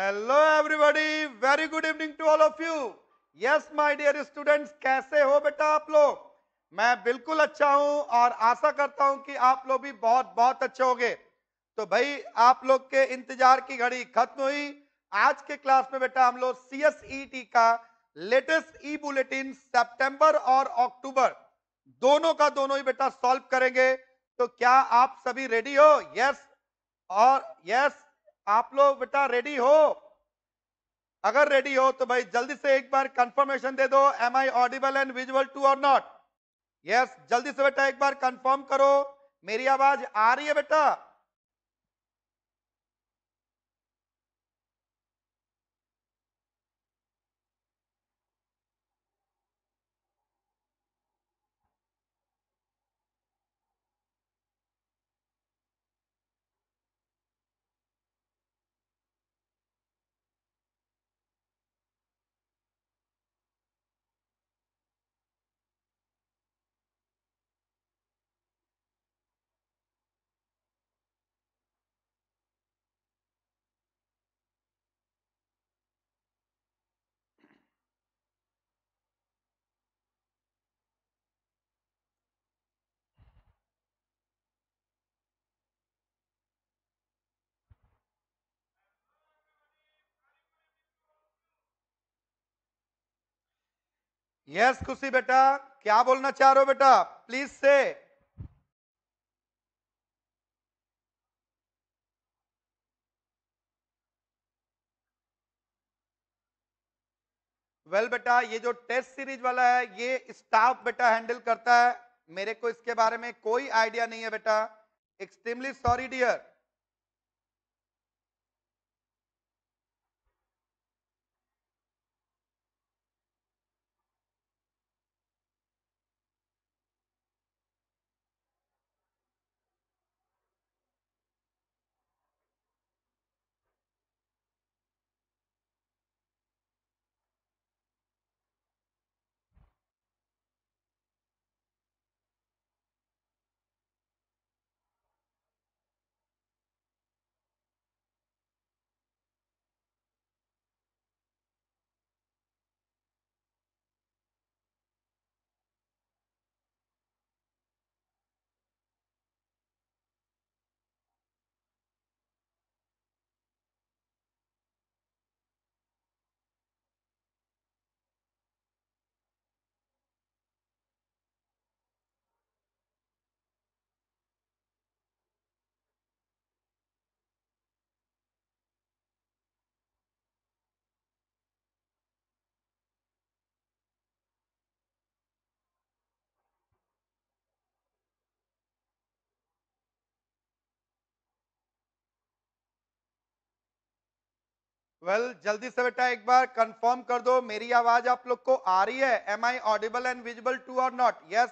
Hello everybody very good evening to all of you yes my dear students कैसे हो बेटा आप लोग मैं बिल्कुल अच्छा हूं और आशा करता हूं कि आप लोग भी बहुत बहुत अच्छे होंगे तो भाई आप लोग के इंतजार की घड़ी खत्म हुई आज के क्लास में बेटा हम लोग सी टी e का लेटेस्ट ई बुलेटिन सेप्टेम्बर और अक्टूबर दोनों का दोनों ही बेटा सॉल्व करेंगे तो क्या आप सभी रेडी हो यस और यस आप लोग बेटा रेडी हो अगर रेडी हो तो भाई जल्दी से एक बार कंफर्मेशन दे दो am I audible and visual too और नॉट यस जल्दी से बेटा एक बार कंफर्म करो मेरी आवाज आ रही है बेटा यस खुशी बेटा क्या बोलना चाह रहे हो बेटा प्लीज से वेल well, बेटा ये जो टेस्ट सीरीज वाला है ये स्टाफ बेटा हैंडल करता है मेरे को इसके बारे में कोई आइडिया नहीं है बेटा extremely sorry dear well well, जल्दी से बेटा एक बार कंफर्म कर दो मेरी आवाज आप लोग को आ रही है am I audible and visible too और नॉट यस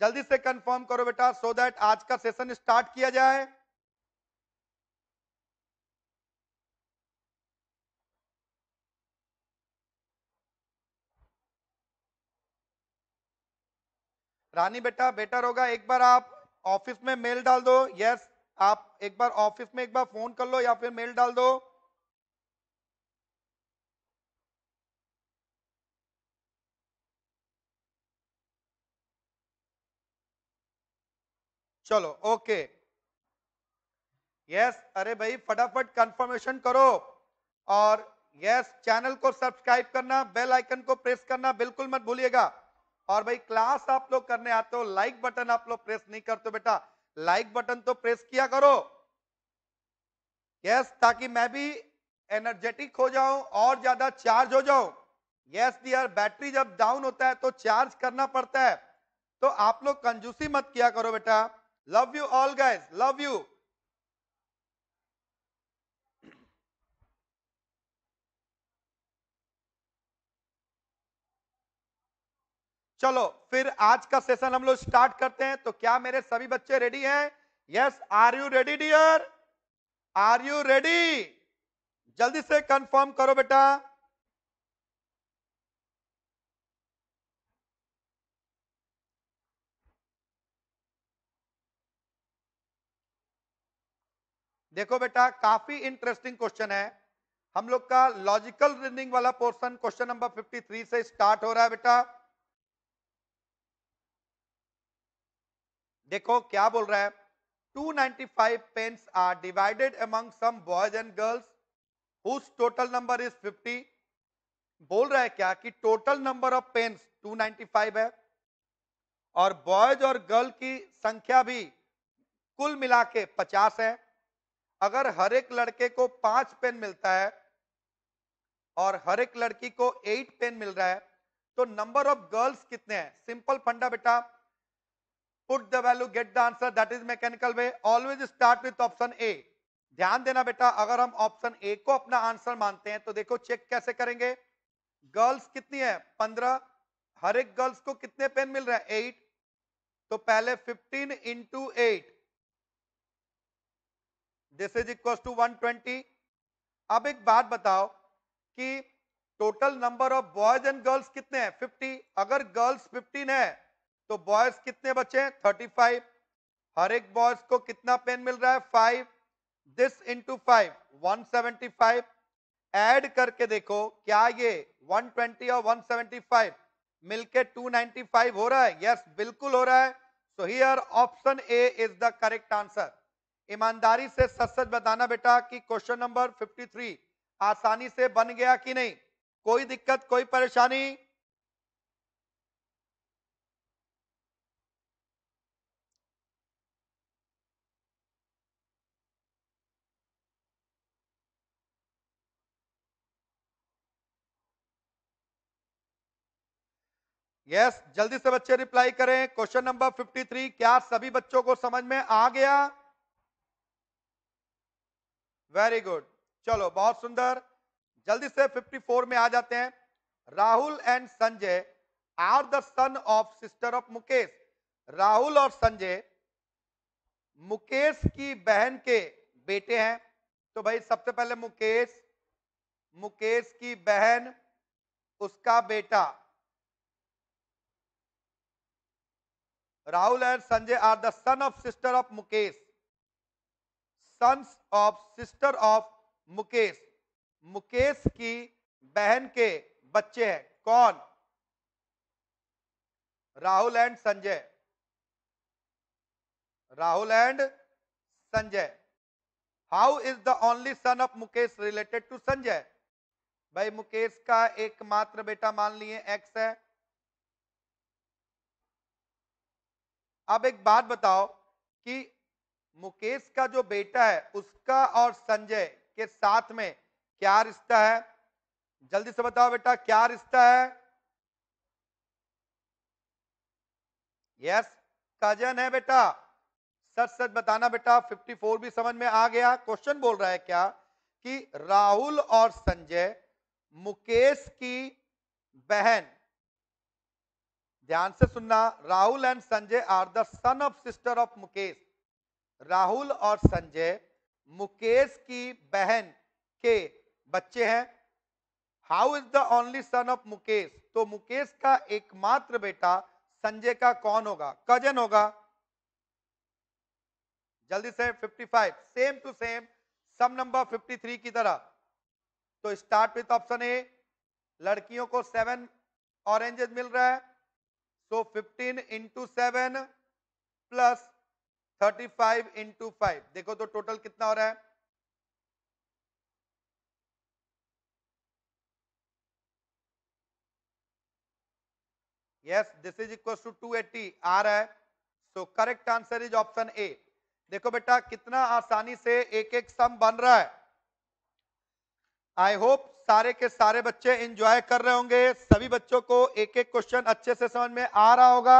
जल्दी से कंफर्म करो बेटा सो so दैट आज का सेशन स्टार्ट किया जाए रानी बेटा बेटर होगा एक बार आप ऑफिस में मेल डाल दो यस yes, आप एक बार ऑफिस में एक बार फोन कर लो या फिर मेल डाल दो चलो ओके यस अरे भाई फटाफट कंफर्मेशन करो और यस चैनल को सब्सक्राइब करना बेल आइकन को प्रेस करना बिल्कुल मत भूलिएगा और भाई क्लास आप लोग करने आते हो लाइक बटन आप लोग प्रेस नहीं करते बेटा लाइक बटन तो प्रेस किया करो यस ताकि मैं भी एनर्जेटिक हो जाऊं और ज्यादा चार्ज हो जाऊं यस डियर बैटरी जब डाउन होता है तो चार्ज करना पड़ता है तो आप लोग कंजूसी मत किया करो बेटा Love you all guys. Love you. चलो फिर आज का सेशन हम लोग स्टार्ट करते हैं तो क्या मेरे सभी बच्चे रेडी हैं yes are you ready dear are you ready जल्दी से कंफर्म करो बेटा देखो बेटा काफी इंटरेस्टिंग क्वेश्चन है हम लोग का लॉजिकल रीजनिंग वाला पोर्शन क्वेश्चन नंबर 53 से स्टार्ट हो रहा है बेटा देखो क्या बोल रहा है 295 ninety five pence are divided among some boys and girls whose total number is 50 बोल रहा है क्या कि टोटल नंबर ऑफ पेन्स 295 है और बॉयज और गर्ल की संख्या भी कुल मिला के पचास है अगर हर एक लड़के को पांच पेन मिलता है और हर एक लड़की को एट पेन मिल रहा है तो नंबर ऑफ गर्ल्स कितने हैं सिंपल फंडा बेटा put the value get the answer that is mechanical way always start with option A ध्यान देना बेटा अगर हम ऑप्शन ए को अपना आंसर मानते हैं तो देखो चेक कैसे करेंगे गर्ल्स कितनी है पंद्रह हर एक गर्ल्स को कितने पेन मिल रहा है एट तो पहले fifteen into eight this is equal to 120 अब एक बात बताओ कि total number of boys and girls कितने हैं 50 अगर गर्ल्स 15 है तो बॉयज कितने बचे हैं 35 हर एक बॉयज को कितना पेन मिल रहा है 5 this into five one add करके देखो क्या ये 120 और 175 मिलके 295 हो रहा है यस yes, बिल्कुल हो रहा है so here option A is the correct answer ईमानदारी से सच सच बताना बेटा कि क्वेश्चन नंबर 53 आसानी से बन गया कि नहीं कोई दिक्कत कोई परेशानी यस yes, जल्दी से बच्चे रिप्लाई करें क्वेश्चन नंबर 53 क्या सभी बच्चों को समझ में आ गया वेरी गुड चलो बहुत सुंदर जल्दी से 54 में आ जाते हैं Rahul and Sanjay are the son of sister of Mukesh Rahul और संजय मुकेश की बहन के बेटे हैं तो भाई सबसे पहले मुकेश मुकेश की बहन उसका बेटा Rahul and Sanjay are the son of sister of Mukesh sons of sister of Mukesh Mukesh की बहन के बच्चे हैं कौन Rahul and Sanjay Rahul and Sanjay how is the only son of Mukesh related to Sanjay भाई मुकेश का एकमात्र बेटा मान लिए एक्स है अब एक बात बताओ कि मुकेश का जो बेटा है उसका और संजय के साथ में क्या रिश्ता है जल्दी से बताओ बेटा क्या रिश्ता है यस कजन है बेटा सच सच बताना बेटा 54 भी समझ में आ गया क्वेश्चन बोल रहा है क्या कि राहुल और संजय मुकेश की बहन ध्यान से सुनना Rahul and Sanjay are the son of sister of Mukesh Rahul और संजय मुकेश की बहन के बच्चे हैं how is the only son of Mukesh तो मुकेश का एकमात्र बेटा संजय का कौन होगा कजन होगा जल्दी से 55 same to same sum number 53 की तरह तो स्टार्ट विथ ऑप्शन ए लड़कियों को सेवन ऑरेंजेस मिल रहा है so 15 into seven plus thirty five into five देखो तो टोटल कितना हो रहा है yes this is equal to two eighty आ रहा है so correct answer is option A देखो बेटा कितना आसानी से एक एक सम बन रहा है आई होप सारे के सारे बच्चे एंजॉय कर रहे होंगे सभी बच्चों को एक एक क्वेश्चन अच्छे से समझ में आ रहा होगा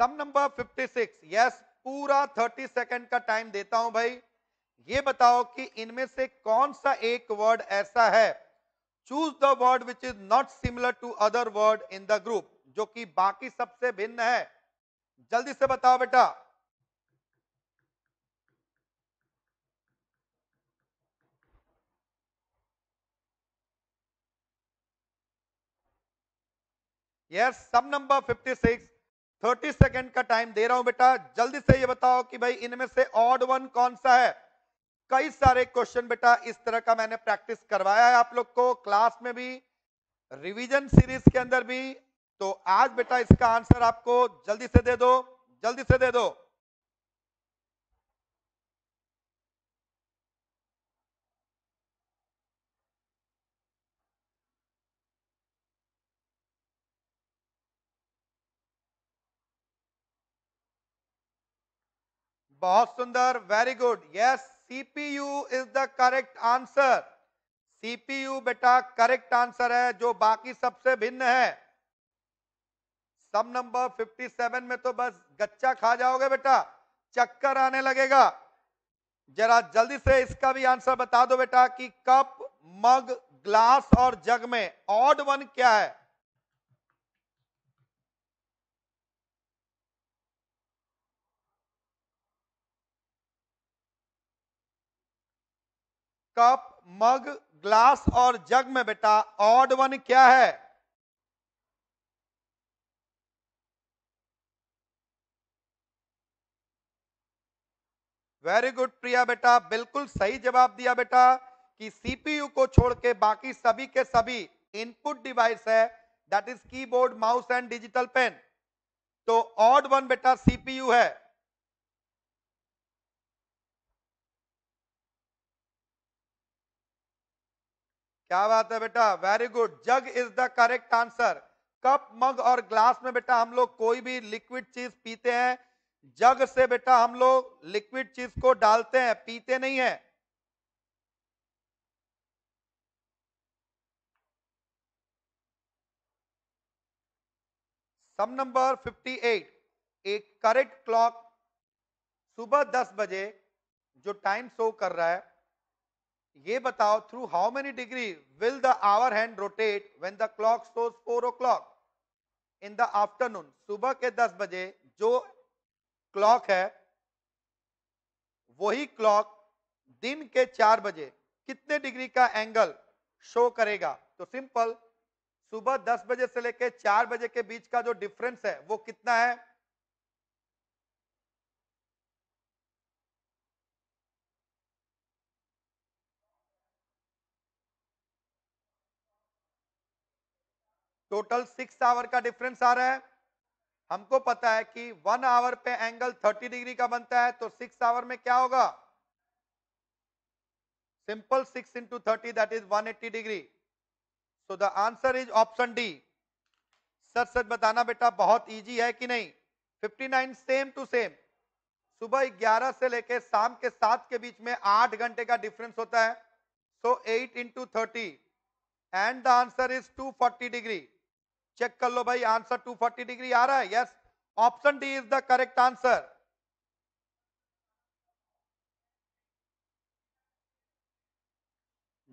सम नंबर 56 यस पूरा 30 सेकंड का टाइम देता हूं भाई ये बताओ कि इनमें से कौन सा एक वर्ड ऐसा है choose the word which is not similar to other word in the group जो कि बाकी सबसे भिन्न है जल्दी से बताओ बेटा yes sum number 56 thirty second का टाइम दे रहा हूं बेटा जल्दी से ये बताओ कि भाई इनमें से ऑड वन कौन सा है कई सारे क्वेश्चन बेटा इस तरह का मैंने प्रैक्टिस करवाया है आप लोग को क्लास में भी रिवीजन सीरीज के अंदर भी तो आज बेटा इसका आंसर आपको जल्दी से दे दो जल्दी से दे दो बहुत सुंदर very good yes CPU is the correct answer CPU बेटा करेक्ट आंसर है जो बाकी सबसे भिन्न है सम नंबर 57 में तो बस गच्चा खा जाओगे बेटा चक्कर आने लगेगा जरा जल्दी से इसका भी आंसर बता दो बेटा कि कप मग ग्लास और जग में ऑड वन क्या है कप मग ग्लास और जग में बेटा ऑड वन क्या है वेरी गुड प्रिया बेटा बिल्कुल सही जवाब दिया बेटा कि सीपीयू को छोड़ के बाकी सभी के सभी इनपुट डिवाइस है that is keyboard mouse and digital pen तो ऑड वन बेटा सीपीयू है क्या बात है बेटा very good jug is the correct answer cup mug और ग्लास में बेटा हम लोग कोई भी लिक्विड चीज पीते हैं जग से बेटा हम लोग लिक्विड चीज को डालते हैं पीते नहीं है सम नंबर 58 एक करेक्ट क्लॉक सुबह 10 बजे जो टाइम शो कर रहा है ये बताओ through how many degree will the hour hand rotate when the clock shows four o'clock in the afternoon सुबह के दस बजे जो क्लॉक है वही क्लॉक दिन के चार बजे कितने डिग्री का एंगल शो करेगा तो सिंपल सुबह दस बजे से लेकर चार बजे के बीच का जो डिफरेंस है वो कितना है टोटल सिक्स आवर का डिफरेंस आ रहा है हमको पता है कि वन आवर पे एंगल थर्टी डिग्री का बनता है तो सिक्स आवर में क्या होगा six into thirty that is one eighty degree so the answer is option D सच सच बताना बेटा बहुत इजी है कि नहीं fifty nine same to same सुबह ग्यारह से लेकर शाम के सात के बीच में आठ घंटे का डिफरेंस होता है so eight into thirty and the answer is two forty degree check कर लो भाई आंसर 240 डिग्री आ रहा है yes option D is the correct answer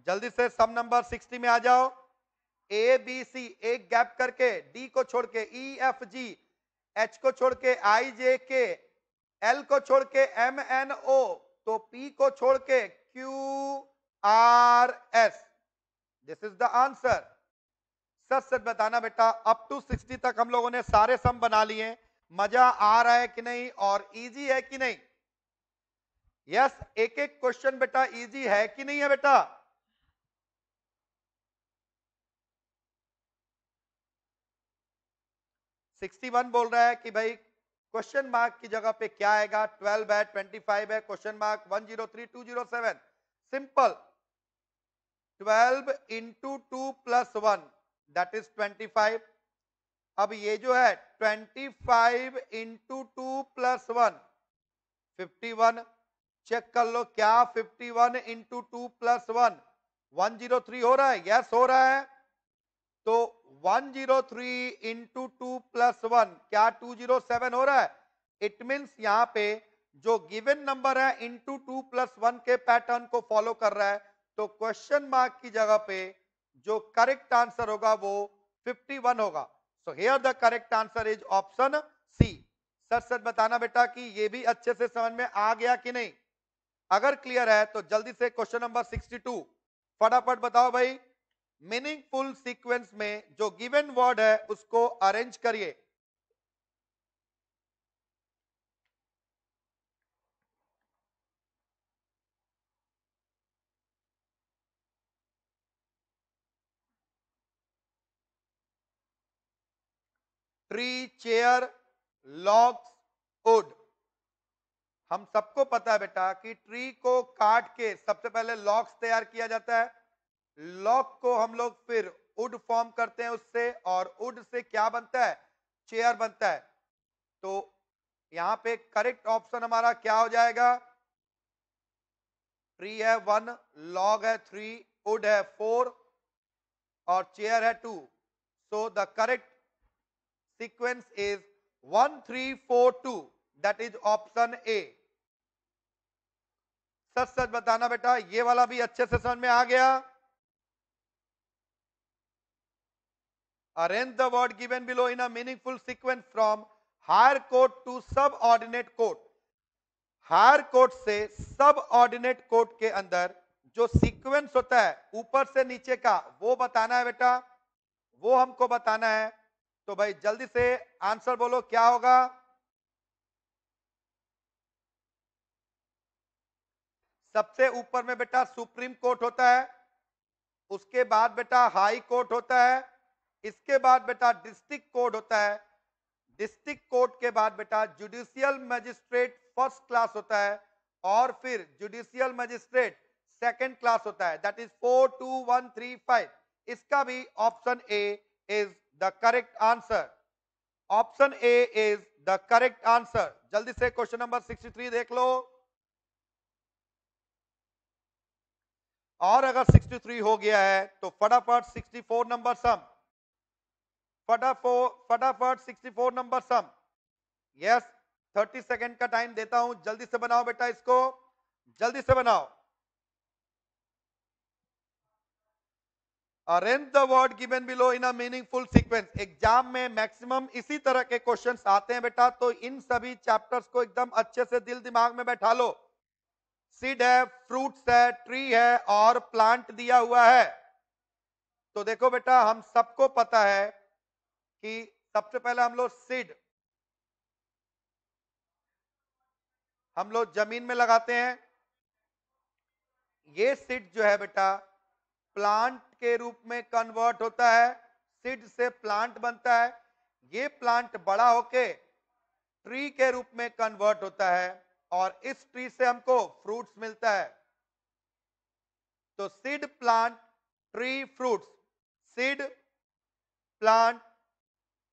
जल्दी से सम नंबर 60 में आ जाओ ए बी सी एक गैप करके डी को छोड़ के ई एफ जी एच को छोड़ के आई जे के एल को छोड़ के एम एन ओ तो पी को छोड़ के Q R S this is the answer सच सच बताना बेटा अप टू सिक्सटी तक हम लोगों ने सारे सम बना लिए मजा आ रहा है कि नहीं और इजी है कि नहीं यस yes, एक एक क्वेश्चन बेटा इजी है कि नहीं है बेटा सिक्सटी वन बोल रहा है कि भाई क्वेश्चन मार्क की जगह पे क्या आएगा ट्वेल्व है ट्वेंटी फाइव है question mark one zero three two zero seven simple twelve into two plus one that is 25 अब ये जो है 25 five into two plus one fifty check कर लो क्या 51 one into two plus one one zero three हो रहा है यस हो रहा है तो 103 zero three into two plus one क्या 207 हो रहा है इट मीन्स यहां पे जो गिवन नंबर है इंटू टू प्लस वन के पैटर्न को फॉलो कर रहा है तो क्वेश्चन मार्क की जगह पे जो करेक्ट आंसर होगा वो 51 होगा so here the correct answer is option C sir sir बताना बेटा कि ये भी अच्छे से समझ में आ गया कि नहीं अगर क्लियर है तो जल्दी से क्वेश्चन नंबर 62 फटाफट बताओ भाई मीनिंगफुल सीक्वेंस में जो गिवन वर्ड है उसको अरेंज करिए ट्री चेयर लॉक्स वुड हम सबको पता है बेटा कि ट्री को काट के सबसे पहले लॉक्स तैयार किया जाता है लॉक को हम लोग फिर वुड फॉर्म करते हैं उससे और वुड से क्या बनता है चेयर बनता है तो यहां पे करेक्ट ऑप्शन हमारा क्या हो जाएगा ट्री है वन लॉग है थ्री वुड है फोर और चेयर है two so the correct sequence is 1342 that is option a सच सच बताना बेटा ये वाला भी अच्छे से समझ में आ गया arrange the word given below in a meaningful sequence from higher court to subordinate court higher court से सब ऑर्डिनेट कोर्ट के अंदर जो सीक्वेंस होता है ऊपर से नीचे का वो बताना है बेटा वो हमको बताना है तो भाई जल्दी से आंसर बोलो क्या होगा सबसे ऊपर में बेटा सुप्रीम कोर्ट होता है उसके बाद बेटा हाई कोर्ट होता है इसके बाद बेटा डिस्ट्रिक्ट कोर्ट होता है डिस्ट्रिक्ट कोर्ट के बाद बेटा जुडिशियल मजिस्ट्रेट फर्स्ट क्लास होता है और फिर जुडिशियल मजिस्ट्रेट सेकंड क्लास होता है that is four two one three five इसका भी option A is the correct answer option A is the correct answer जल्दी से क्वेश्चन नंबर 63 देख लो और अगर 63 हो गया है तो फटाफट 64 नंबर सम फटाफो फटाफट 64 नंबर सम यस 30 सेकेंड का टाइम देता हूं जल्दी से बनाओ बेटा इसको जल्दी से बनाओ arrange the word given below in meaning meaningful sequence exam में मैक्सिमम इसी तरह के क्वेश्चन आते हैं बेटा तो इन सभी चैप्टर्स को एकदम अच्छे से दिल दिमाग में बैठा लो सीड है फ्रूट्स है ट्री है और प्लांट दिया हुआ है तो देखो बेटा हम सबको पता है कि सबसे पहले हम लोग सीड हम लोग जमीन में लगाते हैं ये सीड जो है बेटा प्लांट के रूप में कन्वर्ट होता है सीड से प्लांट बनता है ये प्लांट बड़ा होके ट्री के रूप में कन्वर्ट होता है और इस ट्री से हमको फ्रूट्स मिलता है तो seed plant tree fruits seed plant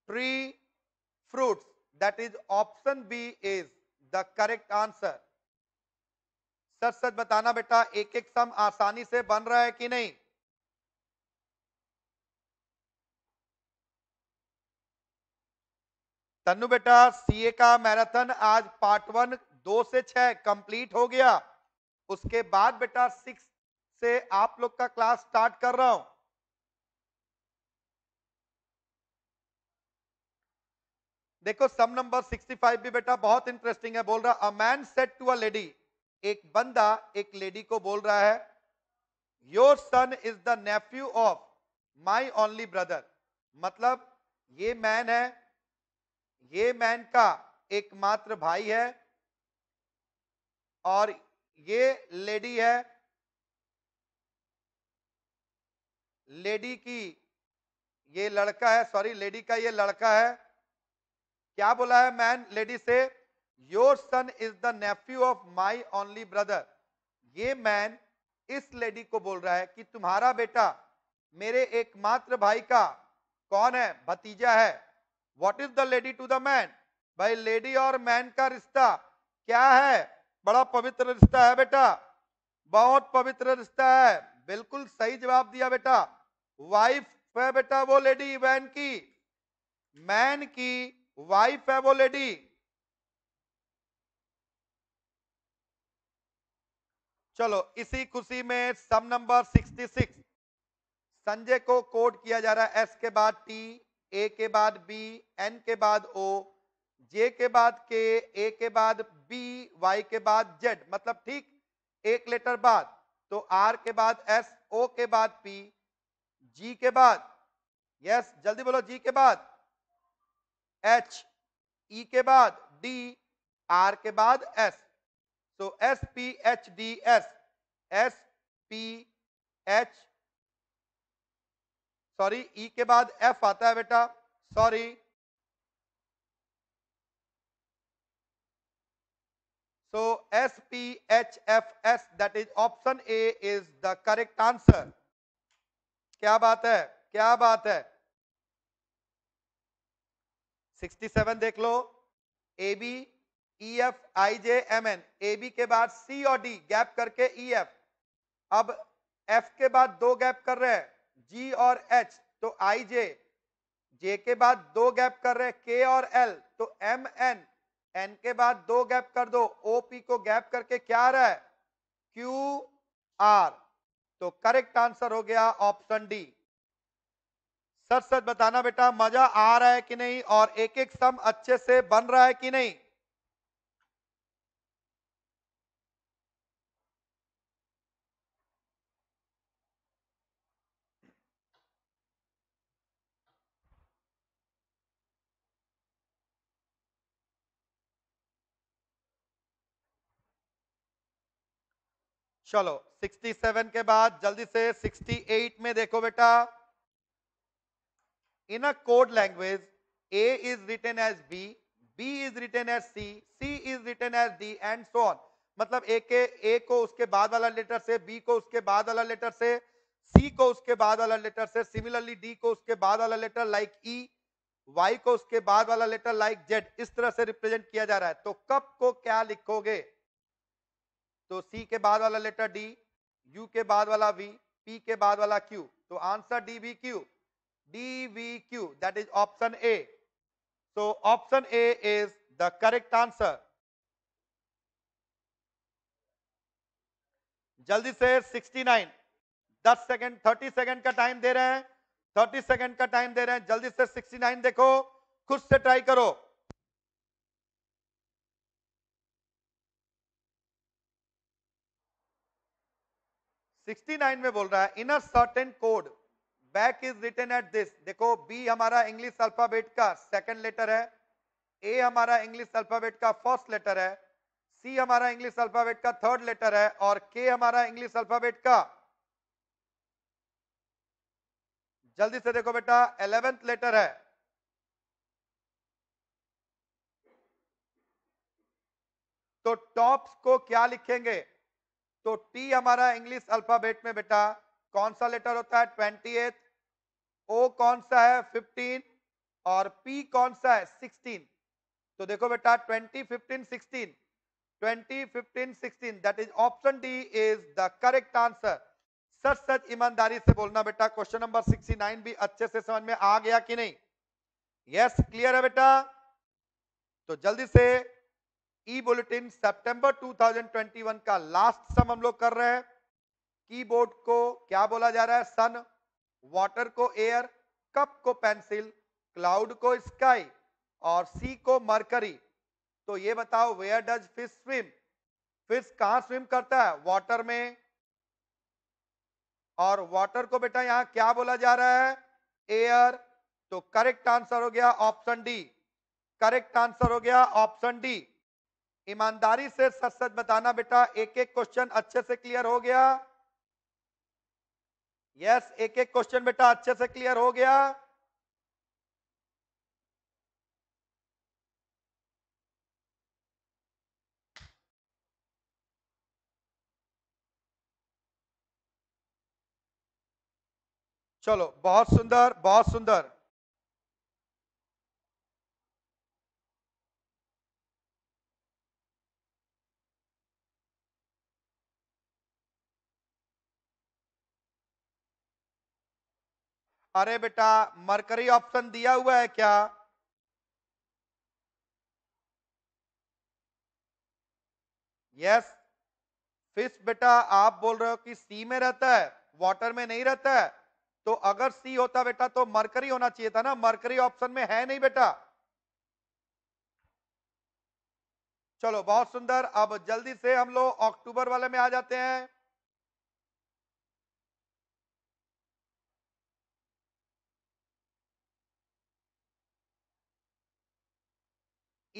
tree fruits that is option B is the correct answer सच सच बताना बेटा एक एक सम आसानी से बन रहा है कि नहीं तनु बेटा सीए का मैराथन आज पार्ट वन दो से छह कंप्लीट हो गया उसके बाद बेटा सिक्स से आप लोग का क्लास स्टार्ट कर रहा हूं देखो सम नंबर 65 भी बेटा बहुत इंटरेस्टिंग है बोल रहा a man said to a lady एक बंदा एक लेडी को बोल रहा है your son is the nephew of my only brother मतलब ये मैन है ये मैन का एकमात्र भाई है और ये लेडी है लेडी की ये लड़का है सॉरी लेडी का ये लड़का है क्या बोला है मैन लेडी से your son is the nephew of my only brother ये मैन इस लेडी को बोल रहा है कि तुम्हारा बेटा मेरे एकमात्र भाई का कौन है भतीजा है what is the lady to the man भाई लेडी और मैन का रिश्ता क्या है बड़ा पवित्र रिश्ता है बेटा बहुत पवित्र रिश्ता है बिल्कुल सही जवाब दिया बेटा वाइफ है बेटा वो लेडी वैन की मैन की वाइफ है वो लेडी चलो इसी खुशी में सम नंबर 66 संजय को कोड किया जा रहा है एस के बाद टी ए के बाद बी एन के बाद ओ जे के बाद के ए के बाद बी वाई के बाद जेड मतलब ठीक एक लेटर बाद तो आर के बाद एस ओ के बाद पी जी के बाद यस जल्दी बोलो जी के बाद एच ई e के बाद डी आर के बाद एस तो S P H D S S P H sorry E e के बाद एफ आता है बेटा sorry so S P H F S that is option A is the correct answer क्या बात है क्या बात है 67 देख लो A B E F I J M N A B के बाद सी और डी गैप करके ई e, एफ अब एफ के बाद दो गैप कर रहे हैं जी और एच तो आई जे जे के बाद दो गैप कर रहे के और एल तो एम एन एन के बाद दो गैप कर दो ओ पी को गैप करके क्या आ रहा है क्यू आर तो करेक्ट आंसर हो गया ऑप्शन डी सच सच बताना बेटा मजा आ रहा है कि नहीं और एक एक सम अच्छे से बन रहा है कि नहीं चलो 67 के बाद जल्दी से 68 में देखो बेटा in a code language A is written as B B is written as C C is written as D and so on मतलब ए के ए को उसके बाद वाला लेटर से बी को उसके बाद वाला लेटर से सी को उसके बाद वाला लेटर से सिमिलरली डी को उसके बाद वाला लेटर लाइक ई y को उसके बाद वाला लेटर लाइक like z इस तरह से रिप्रेजेंट किया जा रहा है तो कप को क्या लिखोगे तो सी के बाद वाला लेटर डी यू के बाद वाला वी पी के बाद वाला क्यू तो answer D V Q D V Q that is option A so option A is the correct answer जल्दी से 69 10 सेकंड 30 सेकंड का टाइम दे रहे हैं 30 सेकंड का टाइम दे रहे हैं जल्दी से 69 देखो खुद से ट्राई करो 69 में बोल रहा है in a certain code back is written at this देखो बी हमारा इंग्लिश अल्फाबेट का सेकंड लेटर है ए हमारा इंग्लिश अल्फाबेट का फर्स्ट लेटर है सी हमारा इंग्लिश अल्फाबेट का थर्ड लेटर है और के हमारा इंग्लिश अल्फाबेट का जल्दी से देखो बेटा एलेवेंथ लेटर है तो टॉप्स को क्या लिखेंगे तो टी हमारा इंग्लिश अल्फाबेट में बेटा कौन सा लेटर होता है ट्वेंटी ओ कौन सा है फिफ्टीन और पी कौन सा है सिक्सटीन तो देखो बेटा twenty fifteen sixteen twenty fifteen sixteen that is option D is the correct answer सच सच ईमानदारी से बोलना बेटा क्वेश्चन नंबर सिक्सटी नाइन भी अच्छे से समझ में आ गया कि नहीं यस yes, क्लियर है बेटा तो जल्दी से ई बुलेटिन सितंबर 2021 का लास्ट सम हम लोग कर रहे हैं कीबोर्ड को क्या बोला जा रहा है सन वाटर को एयर कप को पेंसिल क्लाउड को स्काई और सी को मरकरी तो ये बताओ where does fish swim fish कहां स्विम करता है वाटर में और वाटर को बेटा यहां क्या बोला जा रहा है एयर तो करेक्ट आंसर हो गया ऑप्शन डी करेक्ट आंसर हो गया ऑप्शन डी ईमानदारी से सच सच बताना बेटा एक एक क्वेश्चन अच्छे से क्लियर हो गया यस yes, एक एक क्वेश्चन बेटा अच्छे से क्लियर हो गया चलो बहुत सुंदर बहुत सुंदर अरे बेटा मरकरी ऑप्शन दिया हुआ है क्या यस फिश बेटा आप बोल रहे हो कि सी में रहता है वाटर में नहीं रहता है तो अगर सी होता बेटा तो मरकरी होना चाहिए था ना मरकरी ऑप्शन में है नहीं बेटा चलो बहुत सुंदर अब जल्दी से हम लोग अक्टूबर वाले में आ जाते हैं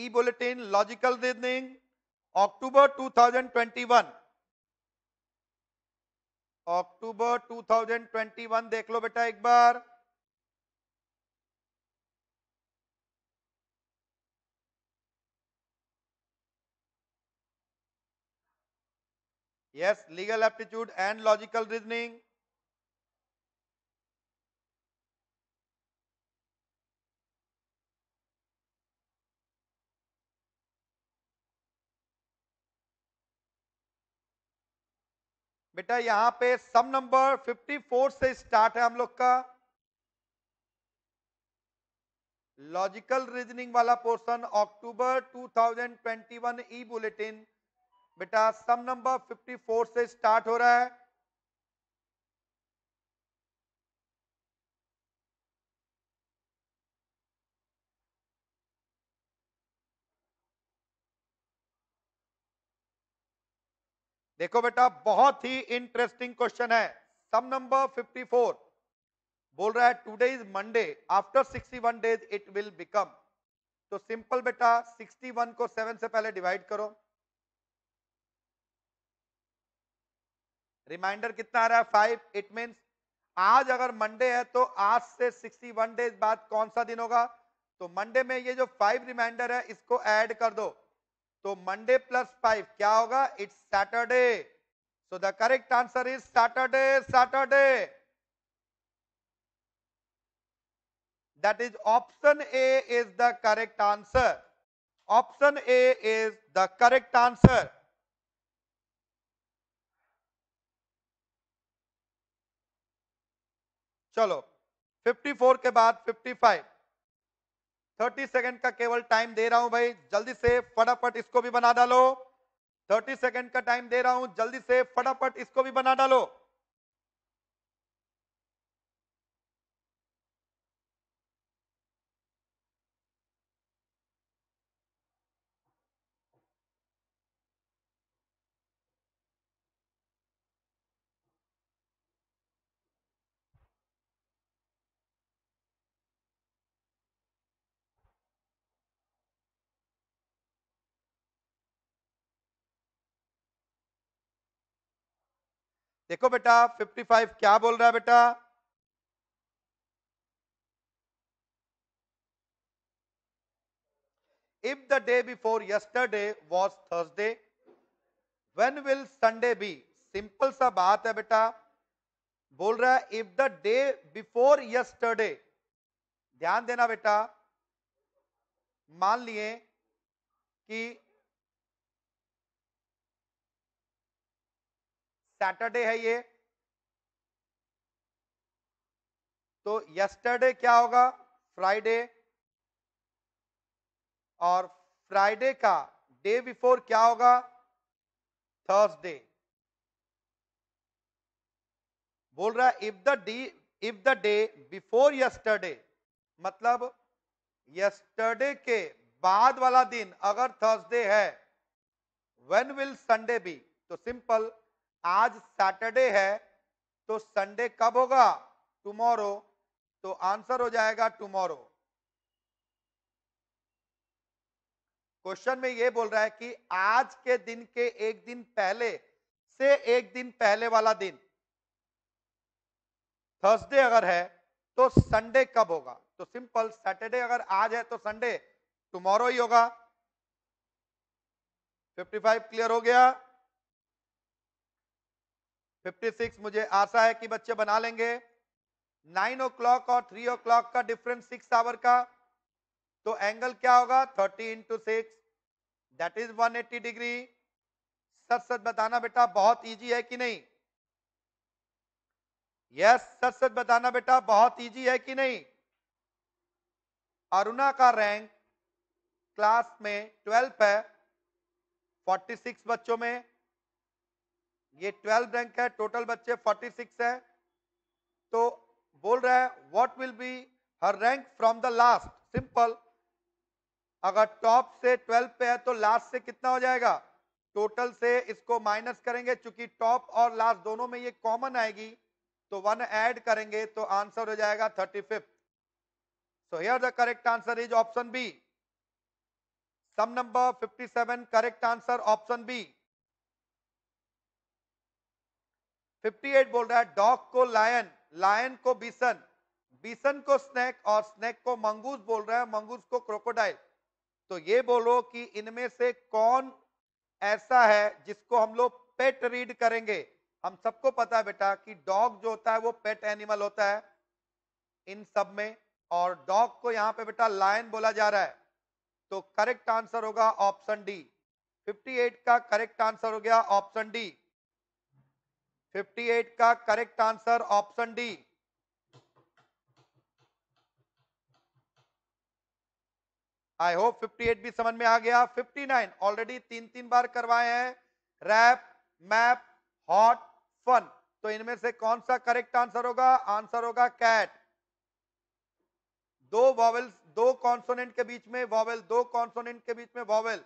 e bulletin logical reasoning October 2021 October 2021 देख लो बेटा एक बार yes legal aptitude and logical reasoning 2021 बेटा यहां पे सम नंबर 54 से स्टार्ट है हम लोग का लॉजिकल रीजनिंग वाला पोर्शन अक्टूबर 2021 ई बुलेटिन बेटा सम नंबर 54 से स्टार्ट हो रहा है देखो बेटा बहुत ही इंटरेस्टिंग क्वेश्चन है सम नंबर 54 बोल रहा है today is Monday after 61 days it will become तो सिंपल बेटा 61 को 7 से पहले डिवाइड करो रिमाइंडर कितना आ रहा है फाइव इट मीन आज अगर मंडे है तो आज से 61 डेज बाद कौन सा दिन होगा तो मंडे में ये जो फाइव रिमाइंडर है इसको ऐड कर दो तो मंडे प्लस फाइव क्या होगा it's Saturday so the correct answer is Saturday Saturday that is option A is the correct answer option A is the correct answer चलो 54 के बाद 55 थर्टी सेकेंड का केवल टाइम दे रहा हूं भाई जल्दी से फटाफट इसको भी बना डालो थर्टी सेकेंड का टाइम दे रहा हूं जल्दी से फटाफट इसको भी बना डालो देखो बेटा 55 क्या बोल रहा है बेटा if the day before yesterday was Thursday when will Sunday be simple सा बात है बेटा बोल रहा है if the day before yesterday ध्यान देना बेटा मान लिए कि सैटरडे है ये तो यस्टरडे क्या होगा फ्राइडे और फ्राइडे का डे बिफोर क्या होगा थर्सडे बोल रहा है if the D if the day before yesterday मतलब यस्टरडे के बाद वाला दिन अगर थर्सडे है वेन विल संडे बी तो सिंपल आज सैटरडे है तो संडे कब होगा टुमोरो तो आंसर हो जाएगा टुमोरो क्वेश्चन में ये बोल रहा है कि आज के दिन के एक दिन पहले से एक दिन पहले वाला दिन थर्सडे अगर है तो संडे कब होगा तो सिंपल सैटरडे अगर आज है तो संडे टुमोरो ही होगा 55 क्लियर हो गया 56 मुझे आशा है कि बच्चे बना लेंगे नाइन ओ क्लॉक और थ्री ओ क्लॉक का डिफरेंस सिक्स आवर का तो एंगल क्या होगा thirty into six that is one eighty degree सच सच बताना बेटा बहुत इजी है कि नहीं यस सच सच बताना बेटा बहुत इजी है कि नहीं अरुणा का रैंक क्लास में ट्वेल्थ है 46 बच्चों में ये ट्वेल्थ रैंक है टोटल बच्चे फोर्टी सिक्स है तो बोल रहे है what will be her rank from the last simple अगर टॉप से ट्वेल्थ पे है तो लास्ट से कितना हो जाएगा टोटल से इसको माइनस करेंगे क्योंकि टॉप और लास्ट दोनों में ये कॉमन आएगी तो वन ऐड करेंगे तो आंसर हो जाएगा thirty fifth so here the correct answer is option B sum number seven correct answer option B 58 बोल रहा है डॉग को लायन लायन को बीसन बीसन को स्नेक और स्नेक को मंगूस बोल रहा है मंगूस को क्रोकोडाइल तो ये बोलो कि इनमें से कौन ऐसा है जिसको हम लोग पेट रीड करेंगे हम सबको पता है बेटा कि डॉग जो होता है वो पेट एनिमल होता है इन सब में और डॉग को यहाँ पे बेटा लायन बोला जा रहा है तो करेक्ट आंसर होगा ऑप्शन डी 58 का करेक्ट आंसर हो गया ऑप्शन डी 58 का correct answer option D I hope 58 भी समझ में आ गया 59 ऑलरेडी तीन तीन बार करवाए हैं रैप मैप हॉट फन तो इनमें से कौन सा करेक्ट आंसर होगा आंसर होगा कैट दो वॉवेल्स दो कॉन्सोनेंट के बीच में वॉवेल दो कॉन्सोनेंट के बीच में वॉवेल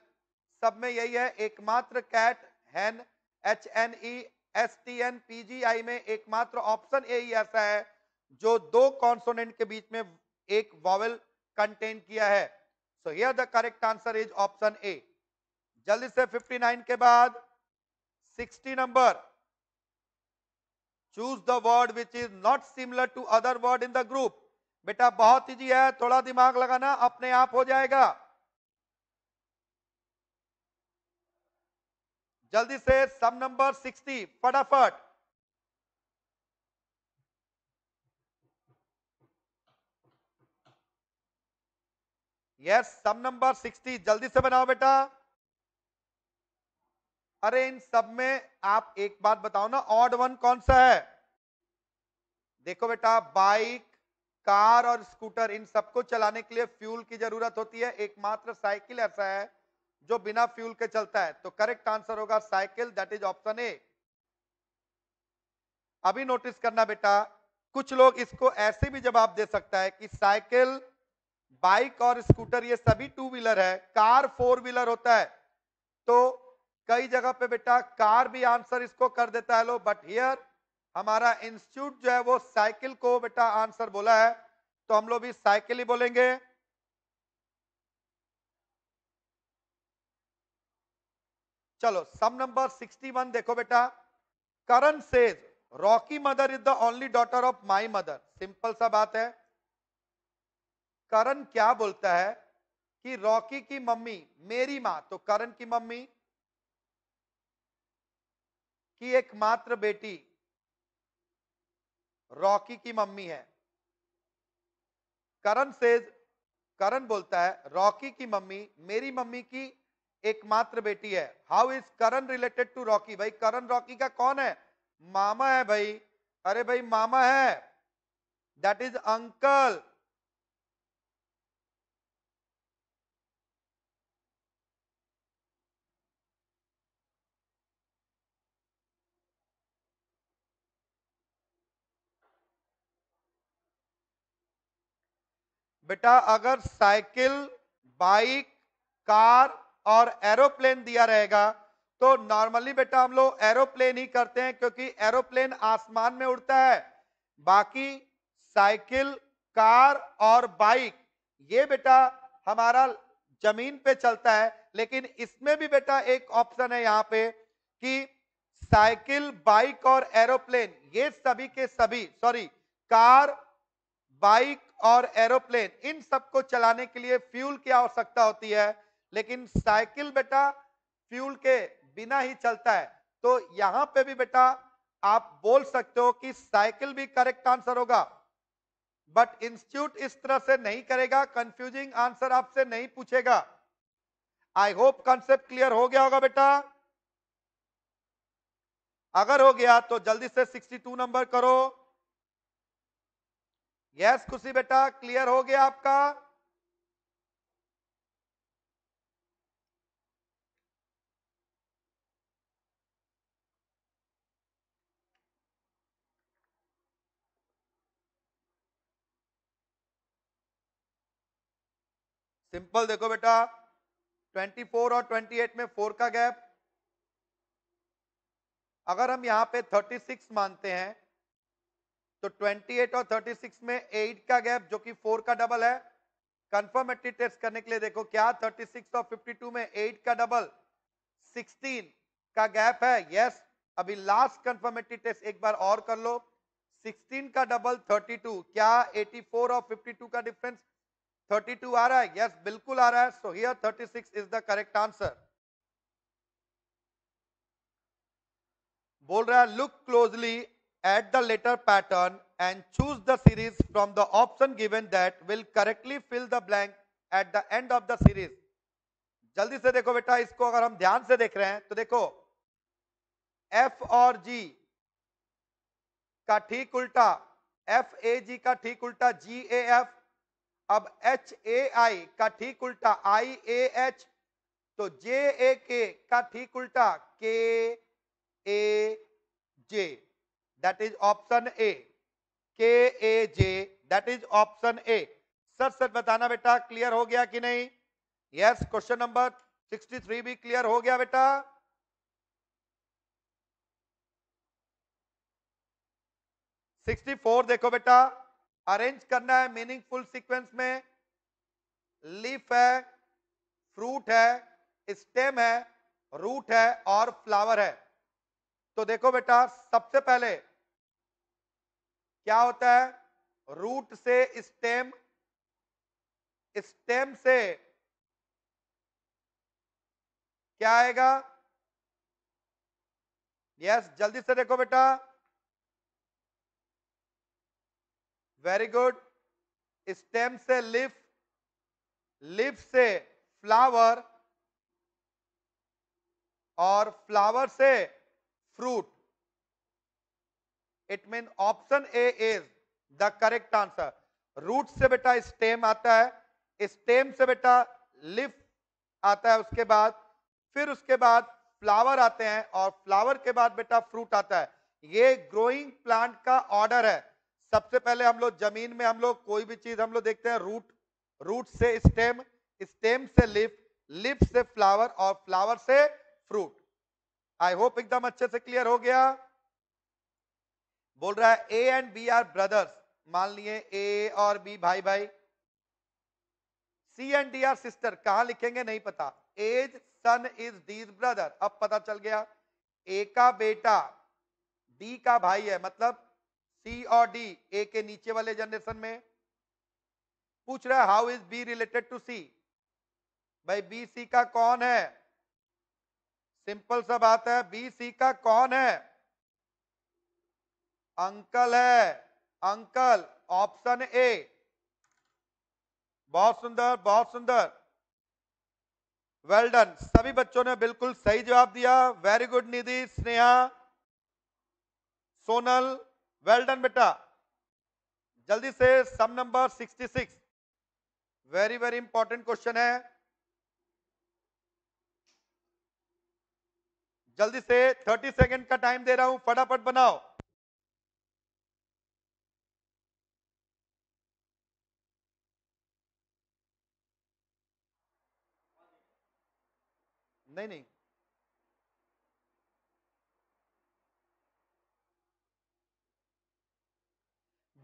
सब में यही है एकमात्र cat hen H N E S T N PGI में एकमात्र ऑप्शन ए ही ऐसा है जो दो कॉन्सोनेंट के बीच में एक वॉवल कंटेन किया है so here the correct answer is option A जल्दी से 59 के बाद 60 नंबर choose the word which is not similar to other word in the group बेटा बहुत इजी है थोड़ा दिमाग लगाना अपने आप हो जाएगा जल्दी से सम नंबर सिक्सटी फटाफट यस सम नंबर सिक्सटी जल्दी से बनाओ बेटा अरे इन सब में आप एक बात बताओ ना ऑड वन कौन सा है देखो बेटा बाइक कार और स्कूटर इन सबको चलाने के लिए फ्यूल की जरूरत होती है एकमात्र साइकिल ऐसा है जो बिना फ्यूल के चलता है तो करेक्ट आंसर होगा cycle that is option A अभी नोटिस करना बेटा कुछ लोग इसको ऐसे भी जवाब दे सकता है कि साइकिल बाइक और स्कूटर ये सभी टू व्हीलर है कार फोर व्हीलर होता है तो कई जगह पे बेटा कार भी आंसर इसको कर देता है लो बट हियर हमारा इंस्टीट्यूट जो है वो साइकिल को बेटा आंसर बोला है तो हम लोग भी साइकिल ही बोलेंगे चलो सम नंबर 61 देखो बेटा Karan says Rocky mother is the only daughter of my mother simple सा बात है करण क्या बोलता है कि रॉकी की मम्मी मेरी माँ तो करण की मम्मी की एकमात्र बेटी रॉकी की मम्मी है करण सेज करण बोलता है रॉकी की मम्मी मेरी मम्मी की एकमात्र बेटी है how is Karan related to Rocky भाई करण रॉकी का कौन है मामा है भाई अरे भाई मामा है दैट इज अंकल बेटा अगर साइकिल बाइक कार और एरोप्लेन दिया रहेगा तो नॉर्मली बेटा हम लोग एरोप्लेन ही करते हैं क्योंकि एरोप्लेन आसमान में उड़ता है बाकी साइकिल कार और बाइक ये बेटा हमारा जमीन पे चलता है लेकिन इसमें भी बेटा एक ऑप्शन है यहाँ पे कि साइकिल बाइक और एरोप्लेन ये सभी के सभी सॉरी कार बाइक और एरोप्लेन इन सबको चलाने के लिए फ्यूल की आवश्यकता होती है लेकिन साइकिल बेटा फ्यूल के बिना ही चलता है तो यहां पे भी बेटा आप बोल सकते हो कि साइकिल भी करेक्ट आंसर होगा बट इंस्टीट्यूट इस तरह से नहीं करेगा कंफ्यूजिंग आंसर आपसे नहीं पूछेगा आई होप कॉन्सेप्ट क्लियर हो गया होगा बेटा अगर हो गया तो जल्दी से 62 नंबर करो यस yes, खुशी बेटा क्लियर हो गया आपका सिंपल देखो बेटा 24 और 28 में 4 का गैप अगर हम यहां पे 36 मानते हैं तो 28 और 36 में 8 का गैप जो कि 4 का डबल है कंफर्मेटरी टेस्ट करने के लिए देखो क्या 36 और 52 में 8 का डबल 16 का गैप है यस अभी लास्ट कंफर्मेटरी टेस्ट एक बार और कर लो 16 का डबल 32 क्या 84 और 52 का डिफरेंस 32 आ रहा है यस बिल्कुल आ रहा है so here 36 is the correct answer बोल रहा है look closely at the letter pattern and choose the series from the option given that will correctly fill the blank at the end of the series जल्दी से देखो बेटा इसको अगर हम ध्यान से देख रहे हैं तो देखो एफ और जी का ठीक उल्टा एफ ए जी का ठीक उल्टा जी ए एफ अब एच ए आई का ठीक उल्टा आई ए एच तो जे ए के का ठीक उल्टा K A J that is option A K A J that is option A sir sir बताना बेटा क्लियर हो गया कि नहीं यस क्वेश्चन नंबर 63 भी क्लियर हो गया बेटा सिक्सटी फोर देखो बेटा अरेंज करना है मीनिंगफुल सीक्वेंस में लीफ है फ्रूट है स्टेम है रूट है और फ्लावर है तो देखो बेटा सबसे पहले क्या होता है रूट से स्टेम स्टेम से क्या आएगा यस जल्दी से देखो बेटा वेरी गुड स्टेम से लिफ लिफ से फ्लावर और फ्लावर से fruit it mean option A is the correct answer root से बेटा स्टेम आता है स्टेम से बेटा लिफ आता है उसके बाद फिर उसके बाद फ्लावर आते हैं और फ्लावर के बाद बेटा फ्रूट आता है ये ग्रोइंग प्लांट का ऑर्डर है सबसे पहले हम लोग जमीन में हम लोग कोई भी चीज हम लोग देखते हैं रूट रूट से स्टेम स्टेम से लिफ लिफ से फ्लावर और फ्लावर से फ्रूट आई होप एकदम अच्छे से क्लियर हो गया बोल रहा है A and B are brothers मान लिए ए और बी भाई भाई C and D are sister कहा लिखेंगे नहीं पता A's son is D's brother अब पता चल गया ए का बेटा डी का भाई है मतलब सी और डी ए के नीचे वाले जनरेशन में पूछ रहा है how is B related to C भाई बी सी का कौन है सिंपल सा बात है बी सी का कौन है अंकल है अंकल ऑप्शन ए बहुत सुंदर बहुत सुंदर वेल डन सभी बच्चों ने बिल्कुल सही जवाब दिया very good Nidhi Sneha Sonal well done बेटा जल्दी से sum number 66 very very important question है जल्दी से 30 सेकंड का टाइम दे रहा हूं फटाफट बनाओ नहीं नहीं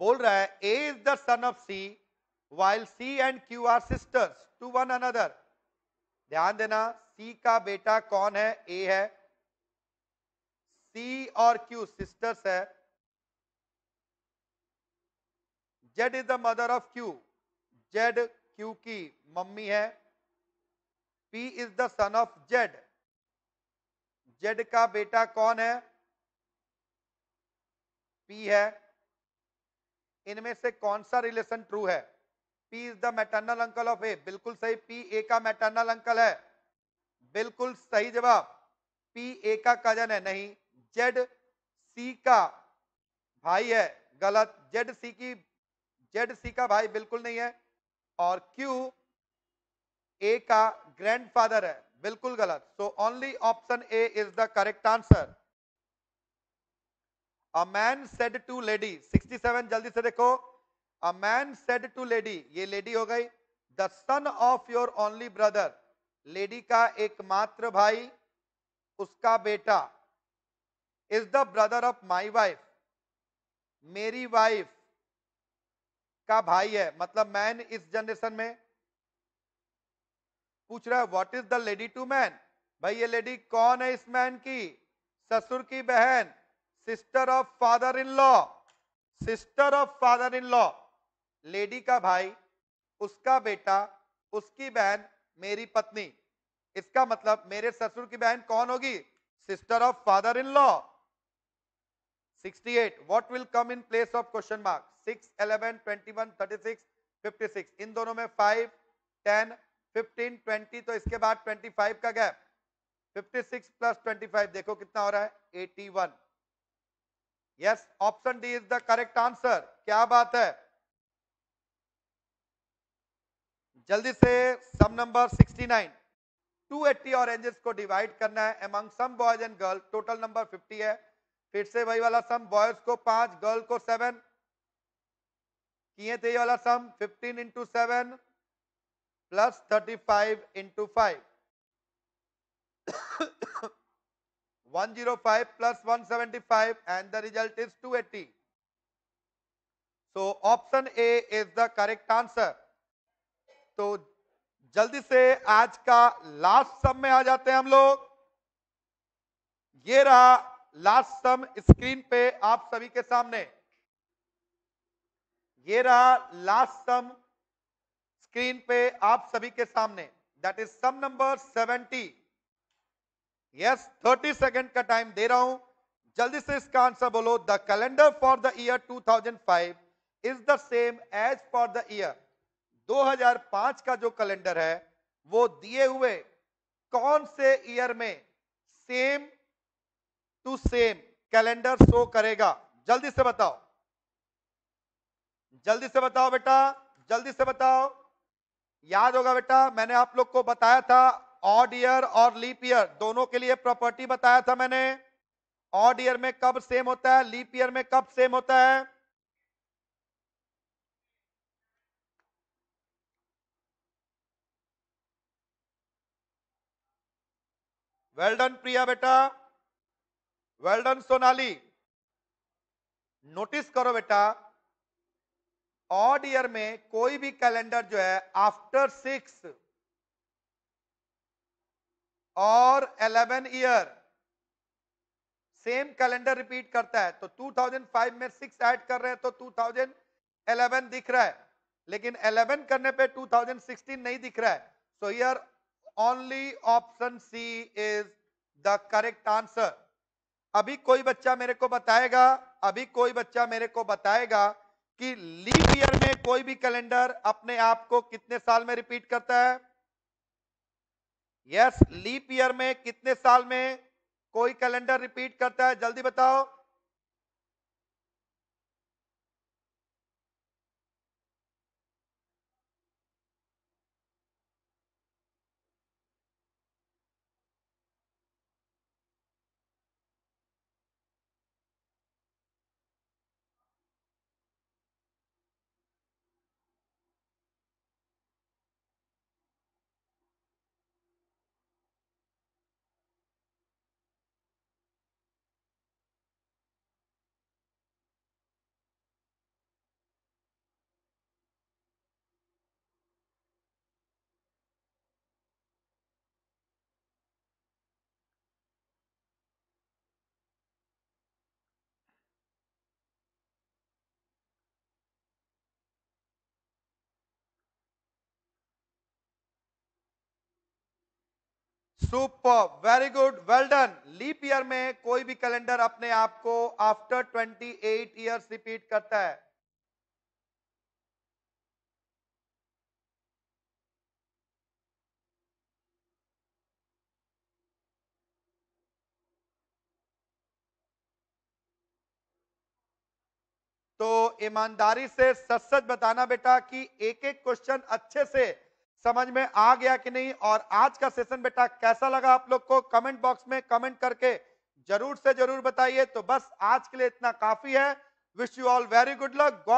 बोल रहा है A is the son of C while C and Q are sisters to one another ध्यान देना सी का बेटा कौन है ए है सी और क्यू सिस्टर्स है Z is the mother of Q Z Q की मम्मी है P is the son of Z Z का बेटा कौन है पी है इनमें से कौन सा रिलेशन ट्रू है P is the maternal uncle of A बिल्कुल सही पी ए का मैटर्नल अंकल है बिल्कुल सही जवाब पी ए का कजन है नहीं जेड सी का भाई है गलत जेड सी की जेड सी का भाई बिल्कुल नहीं है और क्यू ए का ग्रैंडफादर है बिल्कुल गलत so only option A is the correct answer a man said to lady 67 जल्दी से देखो a man said to lady ये लेडी हो गई the son of your only brother lady का एकमात्र भाई उसका बेटा is the brother of my wife मेरी वाइफ का भाई है मतलब मैन इस जनरेशन में पूछ रहा है what is the lady to man भाई ये लेडी कौन है इस मैन की ससुर की बहन sister of father in law sister of father in law lady का भाई उसका बेटा उसकी बहन मेरी पत्नी इसका मतलब मेरे ससुर की बहन कौन होगी sister of father in law 68 what will come in place of question mark 6 11 21 36 56 इन दोनों में 5 10 15 20 तो इसके बाद 25 का गैप 56 प्लस 25 देखो कितना हो रहा है 81 yes option D is the correct answer क्या बात है जल्दी से सम नंबर 69 280 ऑरेंजेस को डिवाइड करना है among some boys and girl total number 50 है फिर से वही वाला सम बॉयज को पांच गर्ल को सेवन किए थे ये वाला sum 15 into seven plus thirty five into five 105 plus 175 and the result is 280. So option A is the correct answer. तो जल्दी से आज का लास्ट सम में आ जाते हैं हम लोग ये रहा लास्ट सम स्क्रीन पे आप सभी के सामने ये रहा लास्ट सम स्क्रीन पे आप सभी के सामने that is sum number 70 yes thirty second का टाइम दे रहा हूं जल्दी से इसका आंसर बोलो the calendar for the year 2005 is the same as for the year 2005 का जो कैलेंडर है वो दिए हुए कौन से ईयर में same to same calendar show करेगा जल्दी से बताओ जल्दी से बताओ बेटा जल्दी से बताओ याद होगा बेटा मैंने आप लोग को बताया था ऑड ईयर और लीप ईयर दोनों के लिए प्रॉपर्टी बताया था मैंने ऑड ईयर में कब सेम होता है लीप ईयर में कब सेम होता है वेल डन प्रिया बेटा वेल डन सोनाली नोटिस करो बेटा ऑड ईयर में कोई भी कैलेंडर जो है आफ्टर सिक्स और 11 ईयर सेम कैलेंडर रिपीट करता है तो 2005 में सिक्स ऐड कर रहे हैं तो 2011 दिख रहा है लेकिन 11 करने पे 2016 नहीं दिख रहा है so here only option C is the correct answer अभी कोई बच्चा मेरे को बताएगा अभी कोई बच्चा मेरे को बताएगा कि लीप ईयर में कोई भी कैलेंडर अपने आप को कितने साल में रिपीट करता है यस लीप ईयर में कितने साल में कोई कैलेंडर रिपीट करता है जल्दी बताओ super very good well done leap year में कोई भी कैलेंडर अपने आप को आफ्टर 28 ईयर रिपीट करता है तो ईमानदारी से सच सच बताना बेटा कि एक एक क्वेश्चन अच्छे से समझ में आ गया कि नहीं और आज का सेशन बेटा कैसा लगा आप लोग को कमेंट बॉक्स में कमेंट करके जरूर से जरूर बताइए तो बस आज के लिए इतना काफी है wish you all very good luck